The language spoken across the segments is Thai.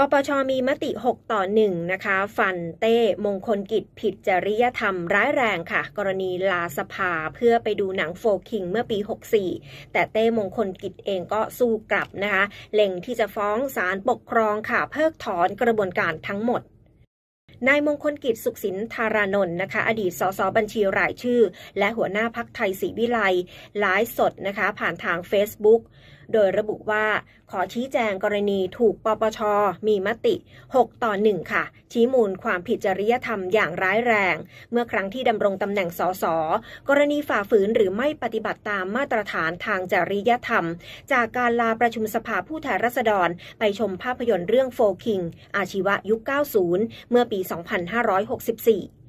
ปปชมีมติ 6 ต่อ1นะคะฟันเต้มงคลกิจผิดจริยธรรม ร้ายแรงค่ะ กรณีลาสภาเพื่อไปดูหนังโฟคิงเมื่อปี 64 แต่เต้มงคลกิจเองก็สู้กลับนะคะ เล็งที่จะฟ้องศาลปกครองค่ะ เพิกถอนกระบวนการทั้งหมดนายมงคลกิจสุขสินธารานนท์นะคะ อดีตสสบัญชีรายชื่อ และหัวหน้าพักไทยศรีวิไลไลฟ์สดนะคะผ่านทาง Facebook โดยระบุว่า ขอชี้แจงกรณีถูกปปชมีมติ 6 ต่อ 1 ค่ะ ชี้มูลความผิดจริยธรรมอย่างร้ายแรงเมื่อครั้งที่ดำรงตำแหน่งสสกรณีฝ่าฝืนหรือไม่ปฏิบัติตามมาตรฐานทางจริยธรรม จากการลาประชุมสภาผู้แทนราษฎรไปชมภาพยนตร์เรื่องโฟคิงอาชีวะยุค 90 เมื่อปี 2564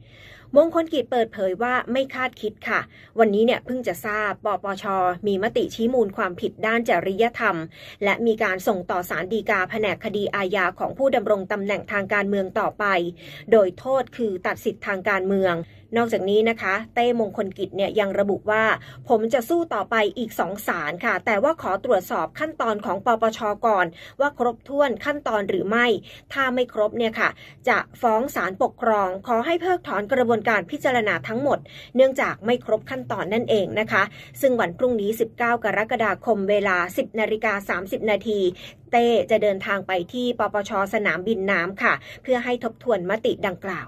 มงคลกิจเปิดเผยว่าไม่คาดคิดค่ะ วันนี้เนี่ยเพิ่งจะทราบปปชมีมติชี้มูลความผิดด้านจริยธรรม และมีการส่งต่อสารดีกาแผนกคดีอาญาของผู้ดำรงตำแหน่งทางการเมืองต่อไป โดยโทษคือตัดสิทธิทางการเมืองนอกจากนี้นะคะเต้มงคลกิจเนี่ยยังระบุว่า ผมจะสู้ต่อไปอีกสองศาลค่ะ แต่ว่าขอตรวจสอบขั้นตอนของปปช ก่อน ว่าครบถ้วนขั้นตอนหรือไม่ ถ้าไม่ครบเนี่ยค่ะจะฟ้องศาลปกครอง ขอให้เพิกถอนกระบวนการพิจารณาทั้งหมด เนื่องจากไม่ครบขั้นตอนนั่นเองนะคะ ซึ่งวันพรุ่งนี้ 19 กรกฎาคมเวลา 10นาฬิกา30 นาที เต้จะเดินทางไปที่ปปชสนามบินน้ำค่ะ เพื่อให้ทบทวนมติดังกล่าว